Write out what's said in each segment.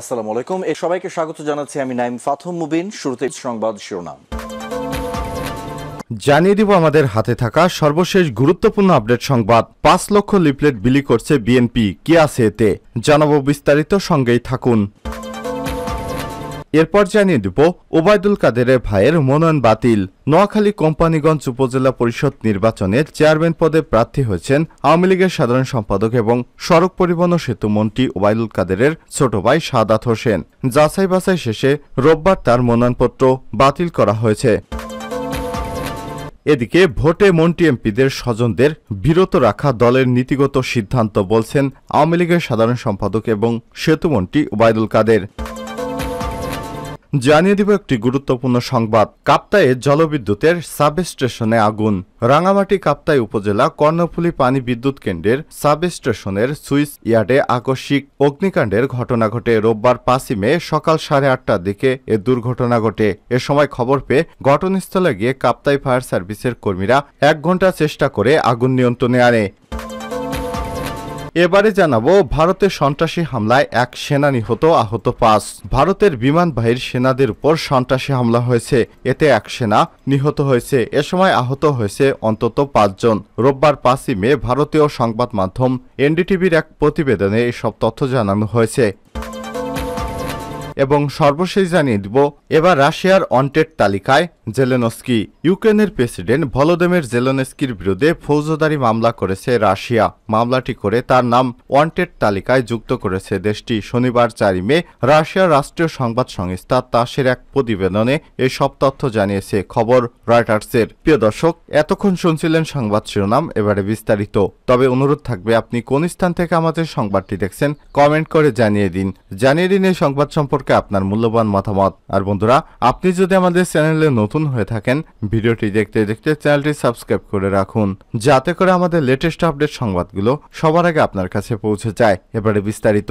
আসসালামু আলাইকুম এ সবাইকে স্বাগত জানাচ্ছি আমি নাইম ফাথম মুবিন শুরুতে সংবাদ শিরোনাম জানিয়ে দিব আমাদের হাতে থাকা সর্বশেষ গুরুত্বপূর্ণ আপডেট সংবাদ পাঁচ লক্ষ লিফলেট বিলি করছে বিএনপি কে আছে এতে জানাবো বিস্তারিত সঙ্গেই থাকুন এরপর জানিয়ে দেব ওবায়দুল কাদেরের ভাইয়ের মনোনয়ন বাতিল নোয়াখালী কোম্পানিগঞ্জ উপজেলা পরিষদ নির্বাচনে চেয়ারম্যান পদে প্রার্থী হয়েছেন আওয়ামী লীগের সাধারণ সম্পাদক এবং সড়ক পরিবহন সেতু মন্ত্রী ওবায়দুল কাদেরের ছোট ভাই সাদাত হোসেন যাচাই বাছাই শেষে রোববার তার মনোনয়নপত্র বাতিল করা হয়েছে এদিকে ভোটে মন্ত্রী এমপিদের স্বজনদের বিরত রাখা দলের নীতিগত সিদ্ধান্ত বলছেন আওয়ামী লীগের সাধারণ সম্পাদক এবং সেতুমন্ত্রী ওবায়দুল কাদের জানিয়ে দিব একটি গুরুত্বপূর্ণ সংবাদ কাপ্তায়ে জলবিদ্যুতের সাব স্টেশনে আগুন রাঙামাটি কাপ্তাই উপজেলা কর্ণফুলি পানি বিদ্যুৎ কেন্দ্রের সাব স্টেশনের সুইস ইয়ার্ডে আকস্মিক অগ্নিকাণ্ডের ঘটনা ঘটে রোববার পাঁচই মে সকাল সাড়ে আটটার দিকে এ দুর্ঘটনা ঘটে এ সময় খবর পেয়ে ঘটনাস্থলে গিয়ে কাপ্তাই ফায়ার সার্ভিসের কর্মীরা এক ঘন্টা চেষ্টা করে আগুন নিয়ন্ত্রণে আনে এবারে জানাবো ভারতের সন্ত্রাসী হামলায় এক সেনা নিহত আহত পাঁচ ভারতের বিমানবাহীর সেনাদের উপর সন্ত্রাসী হামলা হয়েছে এতে এক সেনা নিহত হয়েছে এ সময় আহত হয়েছে অন্তত পাঁচজন রোববার পাঁচই মে ভারতীয় সংবাদ মাধ্যম এনডিটিভির এক প্রতিবেদনে এসব তথ্য জানানো হয়েছে এবং সর্বশেষ জানিয়ে দিব এবার রাশিয়ার অন্টেড তালিকায় জেলেনস্কি ইউক্রেনের প্রেসিডেন্ট ভলোদেমের জেলেনস্কির বিরুদ্ধে ফৌজদারি মামলা করেছে রাশিয়া মামলাটি করে তার নাম ওয়ান্টেড তালিকায় যুক্ত করেছে দেশটি শনিবার চারি মে রাশিয়ার রাষ্ট্রীয় সংবাদ সংস্থা তাসের এক প্রতিবেদনে এসব তথ্য জানিয়েছে খবর রয়টার্সের প্রিয় দর্শক এতক্ষণ শুনছিলেন সংবাদ শিরোনাম এবারে বিস্তারিত তবে অনুরোধ থাকবে আপনি কোন স্থান থেকে আমাদের সংবাদটি দেখছেন কমেন্ট করে জানিয়ে দিন জানিয়ে দিন এই সংবাদ সম্পর্কে আপনার মূল্যবান মতামত আর বন্ধুরা আপনি যদি আমাদের চ্যানেলে নতুন নতুন হয়ে থাকেন ভিডিওটি দেখতে দেখতে চ্যানেলটি সাবস্ক্রাইব করে রাখুন যাতে করে আমাদের লেটেস্ট আপডেট সংবাদগুলো সবার আগে আপনার কাছে পৌঁছে যায় এবারে বিস্তারিত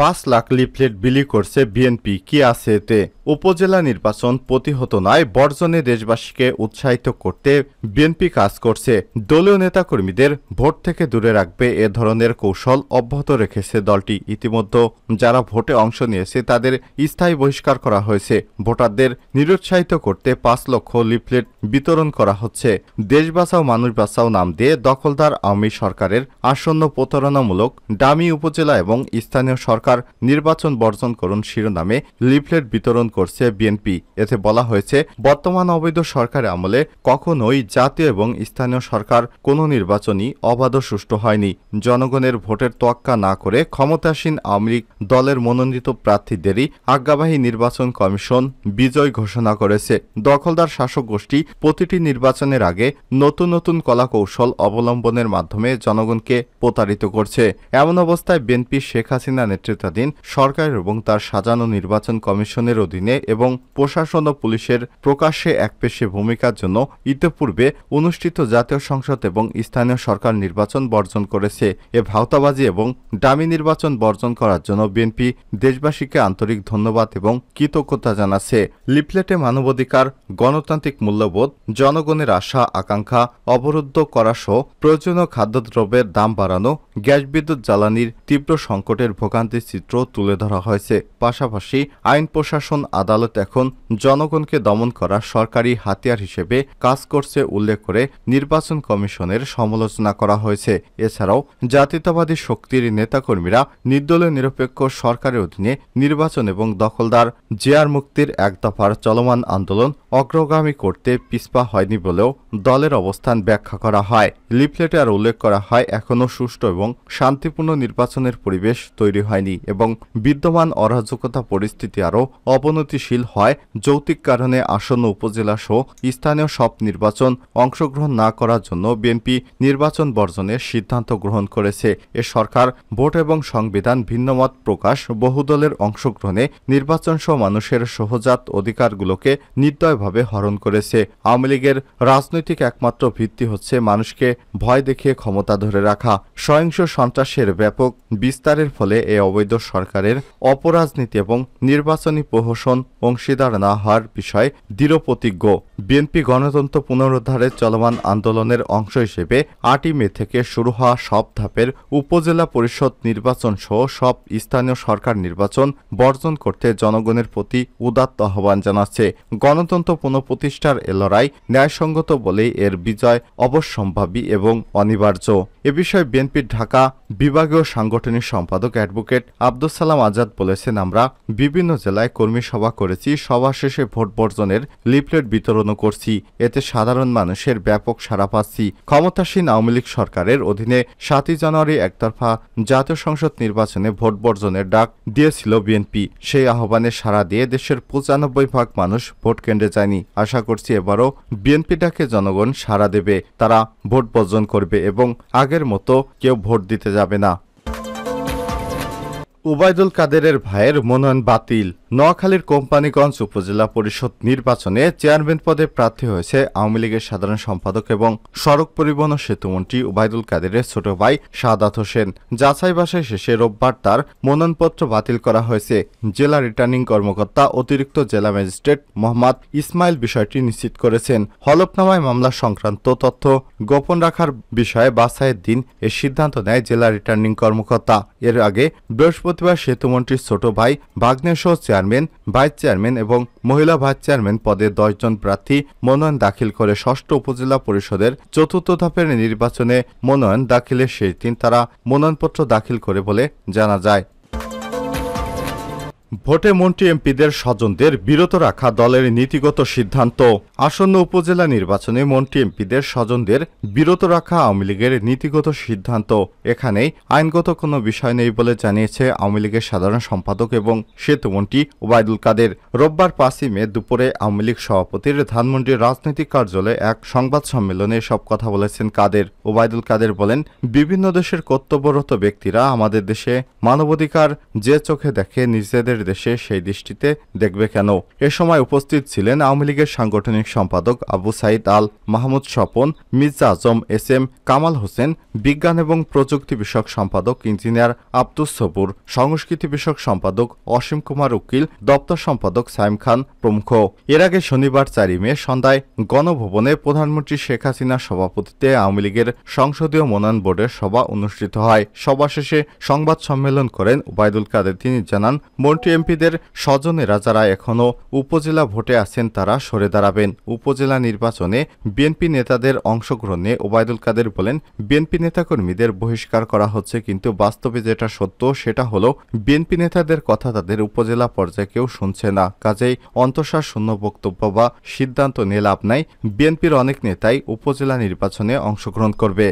পাঁচ লাখ লিফলেট বিলি করছে বিএনপি কি আছে এতে উপজেলা নির্বাচন প্রতিহত নয় বর্জনে দেশবাসীকে উৎসাহিত করতে বিএনপি কাজ করছে দলীয় নেতাকর্মীদের ভোট থেকে দূরে রাখবে এ ধরনের কৌশল অব্যাহত রেখেছে দলটি ইতিমধ্যে যারা ভোটে অংশ নিয়েছে তাদের স্থায়ী বহিষ্কার করা হয়েছে ভোটারদের নিরুৎসাহিত করতে পাঁচ লক্ষ লিফলেট বিতরণ করা হচ্ছে দেশ বাঁচাও মানুষ বাঁচাও নাম দিয়ে দখলদার আওয়ামী সরকারের আসন্ন প্রতারণামূলক ডামি উপজেলা এবং স্থানীয় সরকার সরকার নির্বাচন বর্জন করুন শিরোনামে লিফলেট বিতরণ করছে বিএনপি এতে বলা হয়েছে বর্তমান অবৈধ সরকারের আমলে কখনোই জাতীয় এবং স্থানীয় সরকার কোনো নির্বাচনই অবাধ সুষ্ঠু হয়নি জনগণের ভোটের তোয়াক্কা না করে ক্ষমতাসীন আওয়ামী লীগ দলের মনোনীত প্রার্থীদেরই আজ্ঞাবাহী নির্বাচন কমিশন বিজয় ঘোষণা করেছে দখলদার শাসক গোষ্ঠী প্রতিটি নির্বাচনের আগে নতুন নতুন কলাকৌশল অবলম্বনের মাধ্যমে জনগণকে প্রতারিত করছে এমন অবস্থায় বিএনপি শেখ হাসিনা নেতৃত্ব নেতৃত্বাধীন সরকার এবং তার সাজানো নির্বাচন কমিশনের অধীনে এবং প্রশাসন ও পুলিশের প্রকাশ্যে একপেশে ভূমিকার জন্য ইতিপূর্বে অনুষ্ঠিত জাতীয় সংসদ এবং স্থানীয় সরকার নির্বাচন বর্জন করেছে এ ভাওতাবাজি এবং ডামি নির্বাচন বর্জন করার জন্য বিএনপি দেশবাসীকে আন্তরিক ধন্যবাদ এবং কৃতজ্ঞতা জানাচ্ছে লিফলেটে মানবাধিকার গণতান্ত্রিক মূল্যবোধ জনগণের আশা আকাঙ্ক্ষা অবরুদ্ধ করা সহ প্রয়োজনীয় খাদ্যদ্রব্যের দাম বাড়ানো গ্যাস বিদ্যুৎ জ্বালানির তীব্র সংকটের ভোগান্তি চিত্র তুলে ধরা হয়েছে পাশাপাশি আইন প্রশাসন আদালত এখন জনগণকে দমন করা সরকারি হাতিয়ার হিসেবে কাজ করছে উল্লেখ করে নির্বাচন কমিশনের সমালোচনা করা হয়েছে এছাড়াও জাতীয়তাবাদী শক্তির নেতাকর্মীরা নির্দলীয় নিরপেক্ষ সরকারের অধীনে নির্বাচন এবং দখলদার জেয়ার মুক্তির এক দফার চলমান আন্দোলন অগ্রগামী করতে পিছপা হয়নি বলেও দলের অবস্থান ব্যাখ্যা করা হয় লিফলেটে আর উল্লেখ করা হয় এখনও সুষ্ঠু এবং শান্তিপূর্ণ নির্বাচনের পরিবেশ তৈরি হয়নি হয়নি এবং বিদ্যমান অরাজকতা পরিস্থিতি আরও অবনতিশীল হয় যৌতিক কারণে আসন্ন উপজেলা সহ স্থানীয় সব নির্বাচন অংশগ্রহণ না করার জন্য বিএনপি নির্বাচন বর্জনের সিদ্ধান্ত গ্রহণ করেছে এ সরকার ভোট এবং সংবিধান ভিন্নমত প্রকাশ বহুদলের অংশগ্রহণে নির্বাচন সহ মানুষের সহজাত অধিকারগুলোকে নির্দয়ভাবে হরণ করেছে আওয়ামী লীগের রাজনৈতিক একমাত্র ভিত্তি হচ্ছে মানুষকে ভয় দেখিয়ে ক্ষমতা ধরে রাখা সহিংস সন্ত্রাসের ব্যাপক বিস্তারের ফলে এ অবৈধ অবৈধ সরকারের অপরাজনীতি এবং নির্বাচনী প্রহসন অংশীদার না হওয়ার বিষয়ে দৃঢ় প্রতিজ্ঞ বিএনপি গণতন্ত্র পুনরুদ্ধারে চলমান আন্দোলনের অংশ হিসেবে আটই মে থেকে শুরু হওয়া সব ধাপের উপজেলা পরিষদ নির্বাচন সহ সব স্থানীয় সরকার নির্বাচন বর্জন করতে জনগণের প্রতি উদাত্ত আহ্বান জানাচ্ছে গণতন্ত্র পুনঃপ্রতিষ্ঠার এ লড়াই ন্যায়সঙ্গত বলেই এর বিজয় অবশ্যম্ভাবী এবং অনিবার্য এ বিষয়ে বিএনপির ঢাকা বিভাগীয় সাংগঠনিক সম্পাদক অ্যাডভোকেট আব্দুল সালাম আজাদ বলেছেন আমরা বিভিন্ন জেলায় কর্মী সভা করেছি সভা শেষে ভোট বর্জনের লিফলেট বিতরণও করছি এতে সাধারণ মানুষের ব্যাপক সাড়া পাচ্ছি ক্ষমতাসীন আওয়ামী লীগ সরকারের অধীনে সাতই জানুয়ারি একতরফা জাতীয় সংসদ নির্বাচনে ভোট বর্জনের ডাক দিয়েছিল বিএনপি সেই আহ্বানে সাড়া দিয়ে দেশের পঁচানব্বই ভাগ মানুষ ভোট কেন্দ্রে যায়নি আশা করছি এবারও বিএনপি ডাকে জনগণ সাড়া দেবে তারা ভোট বর্জন করবে এবং আগের মতো কেউ ভোট দিতে যাবে যাবে না ওবায়দুল কাদেরের ভাইয়ের মনোনয়ন বাতিল নোয়াখালীর কোম্পানিগঞ্জ উপজেলা পরিষদ নির্বাচনে চেয়ারম্যান পদে প্রার্থী হয়েছে আওয়ামী লীগের সাধারণ সম্পাদক এবং সড়ক পরিবহন সেতুমন্ত্রী ওবায়দুল কাদেরের ছোট ভাই সাদাত হোসেন যাচাই বাসায় শেষে রোববার তার মনোনয়নপত্র বাতিল করা হয়েছে জেলা রিটার্নিং কর্মকর্তা অতিরিক্ত জেলা ম্যাজিস্ট্রেট মোহাম্মদ ইসমাইল বিষয়টি নিশ্চিত করেছেন হলফনামায় মামলা সংক্রান্ত তথ্য গোপন রাখার বিষয়ে বাছাইয়ের দিন এ সিদ্ধান্ত নেয় জেলা রিটার্নিং কর্মকর্তা এর আগে বৃহস্পতি বৃহস্পতিবার সেতুমন্ত্রীর ছোট ভাই বাগ্নেশ্বর চেয়ারম্যান ভাইস চেয়ারম্যান এবং মহিলা ভাইস চেয়ারম্যান পদে দশজন প্রার্থী মনোনয়ন দাখিল করে ষষ্ঠ উপজেলা পরিষদের চতুর্থ ধাপের নির্বাচনে মনোনয়ন দাখিলের শেষ দিন তারা মনোনয়নপত্র দাখিল করে বলে জানা যায় ভোটে মন্ত্রী এমপিদের স্বজনদের বিরত রাখা দলের নীতিগত সিদ্ধান্ত আসন্ন উপজেলা নির্বাচনে মন্ত্রী এমপিদের স্বজনদের বিরত রাখা আওয়ামী লীগের নীতিগত সিদ্ধান্ত এখানেই আইনগত কোনো বিষয় নেই বলে জানিয়েছে আওয়ামী লীগের সাধারণ সম্পাদক এবং সেতুমন্ত্রী ওবায়দুল কাদের রোববার পাঁচই মে দুপুরে আওয়ামী লীগ সভাপতির ধানমন্ডির রাজনৈতিক কার্যালয়ে এক সংবাদ সম্মেলনে এসব কথা বলেছেন কাদের ওবায়দুল কাদের বলেন বিভিন্ন দেশের কর্তব্যরত ব্যক্তিরা আমাদের দেশে মানবাধিকার যে চোখে দেখে নিজেদের দেশে সেই দৃষ্টিতে দেখবে কেন এ সময় উপস্থিত ছিলেন আওয়ামী লীগের সাংগঠনিক সম্পাদক আবু সাইদ আল মাহমুদ স্বপন মির্জা আজম এস এম কামাল হোসেন বিজ্ঞান এবং প্রযুক্তি বিষয়ক সম্পাদক ইঞ্জিনিয়ার আব্দুস সবুর সংস্কৃতি বিষয়ক সম্পাদক অসীম কুমার উকিল দপ্তর সম্পাদক সাইম খান প্রমুখ এর আগে শনিবার চারি মে সন্ধ্যায় গণভবনে প্রধানমন্ত্রী শেখ হাসিনার সভাপতিতে আওয়ামী লীগের সংসদীয় মনোনয়ন বোর্ডের সভা অনুষ্ঠিত হয় সভা শেষে সংবাদ সম্মেলন করেন উবায়দুল কাদের তিনি জানান মন্ত্রী বিএনপিদের স্বজনেরা যারা এখনও উপজেলা ভোটে আছেন তারা সরে দাঁড়াবেন উপজেলা নির্বাচনে বিএনপি নেতাদের অংশগ্রহণে ওবায়দুল কাদের বলেন বিএনপি নেতাকর্মীদের বহিষ্কার করা হচ্ছে কিন্তু বাস্তবে যেটা সত্য সেটা হলো বিএনপি নেতাদের কথা তাদের উপজেলা পর্যায়ে কেউ শুনছে না কাজেই অন্তঃসার শূন্য বক্তব্য বা সিদ্ধান্ত নিয়ে লাভ নাই বিএনপির অনেক নেতাই উপজেলা নির্বাচনে অংশগ্রহণ করবে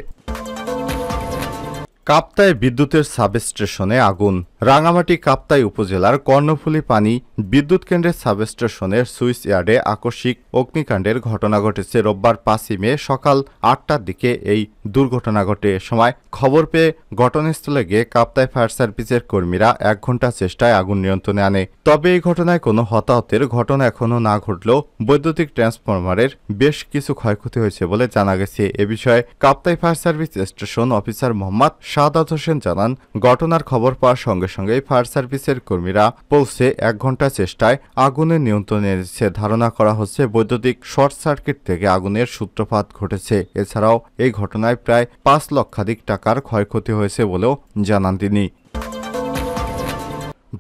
কাপ্তায় বিদ্যুতের স্টেশনে আগুন রাঙামাটি কাপ্তাই উপজেলার কর্ণফুলি পানি বিদ্যুৎ কেন্দ্রের স্টেশনের সুইস ইয়ার্ডে আকস্মিক অগ্নিকাণ্ডের ঘটনা ঘটেছে রোববার পাঁচই মে সকাল আটটার দিকে এই দুর্ঘটনা ঘটে এ সময় খবর পেয়ে ঘটনাস্থলে গিয়ে কাপ্তাই ফায়ার সার্ভিসের কর্মীরা এক ঘন্টা চেষ্টায় আগুন নিয়ন্ত্রণে আনে তবে এই ঘটনায় কোনো হতাহতের ঘটনা এখনও না ঘটলেও বৈদ্যুতিক ট্রান্সফরমারের বেশ কিছু ক্ষয়ক্ষতি হয়েছে বলে জানা গেছে এ বিষয়ে Kaptai fire service station officer Mohammad Sadat Hossain জানান ঘটনার খবর পাওয়ার সঙ্গে সঙ্গে ফায়ার সার্ভিসের কর্মীরা পৌঁছে এক ঘন্টা চেষ্টায় আগুনের নিয়ন্ত্রণে এনেছে ধারণা করা হচ্ছে বৈদ্যুতিক শর্ট সার্কিট থেকে আগুনের সূত্রপাত ঘটেছে এছাড়াও এই ঘটনায় প্রায় পাঁচ লক্ষাধিক টাকার ক্ষয়ক্ষতি হয়েছে বলেও জানান তিনি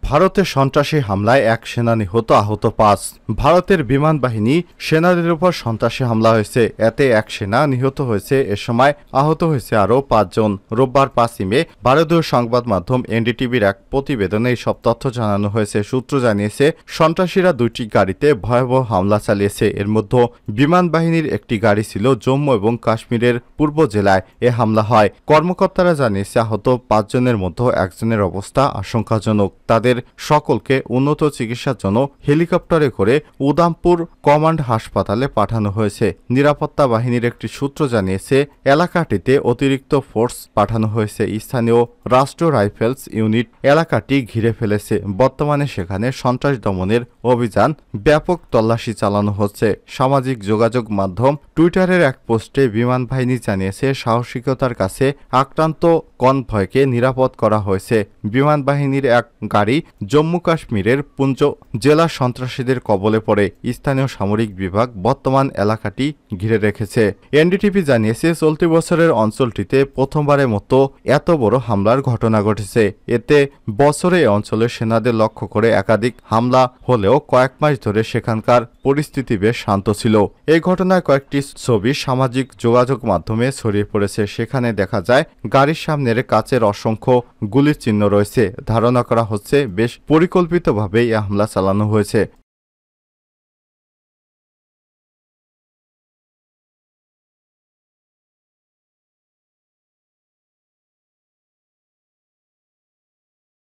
ভারতে সন্ত্রাসী হামলায় এক সেনা নিহত আহত পাঁচ ভারতের বিমান বাহিনী সেনাদের উপর সন্ত্রাসী হামলা হয়েছে এতে এক সেনা নিহত হয়েছে এ সময় আহত হয়েছে আরও পাঁচজন রোববার পাঁচই মে ভারতীয় সংবাদ মাধ্যম এনডিটিভির এক প্রতিবেদনে সব তথ্য জানানো হয়েছে সূত্র জানিয়েছে সন্ত্রাসীরা দুইটি গাড়িতে ভয়াবহ হামলা চালিয়েছে এর মধ্যে বিমান বাহিনীর একটি গাড়ি ছিল জম্মু এবং কাশ্মীরের পূর্ব জেলায় এ হামলা হয় কর্মকর্তারা জানিয়েছে আহত পাঁচজনের মধ্যে একজনের অবস্থা আশঙ্কাজনক তার তাদের সকলকে উন্নত চিকিৎসার জন্য হেলিকপ্টারে করে উদামপুর কমান্ড হাসপাতালে পাঠানো হয়েছে নিরাপত্তা বাহিনীর একটি সূত্র জানিয়েছে এলাকাটিতে অতিরিক্ত ফোর্স পাঠানো হয়েছে স্থানীয় রাষ্ট্র রাইফেলস ইউনিট এলাকাটি ঘিরে ফেলেছে বর্তমানে সেখানে সন্ত্রাস দমনের অভিযান ব্যাপক তল্লাশি চালানো হচ্ছে সামাজিক যোগাযোগ মাধ্যম টুইটারের এক পোস্টে বিমান বাহিনী জানিয়েছে সাহসিকতার কাছে আক্রান্ত কনভয়কে নিরাপদ করা হয়েছে বিমান বাহিনীর এক গাড়ি হামলাকারী জম্মু কাশ্মীরের পুঞ্চ জেলা সন্ত্রাসীদের কবলে পড়ে স্থানীয় সামরিক বিভাগ বর্তমান এলাকাটি ঘিরে রেখেছে এনডিটিভি জানিয়েছে চলতি বছরের অঞ্চলটিতে প্রথমবারের মতো এত বড় হামলার ঘটনা ঘটেছে এতে বছরে এ অঞ্চলের সেনাদের লক্ষ্য করে একাধিক হামলা হলেও কয়েক মাস ধরে সেখানকার পরিস্থিতি বেশ শান্ত ছিল এই ঘটনায় কয়েকটি ছবি সামাজিক যোগাযোগ মাধ্যমে ছড়িয়ে পড়েছে সেখানে দেখা যায় গাড়ির সামনের কাচের অসংখ্য গুলির চিহ্ন রয়েছে ধারণা করা হচ্ছে বেশ পরিকল্পিতভাবে এই হামলা চালানো হয়েছে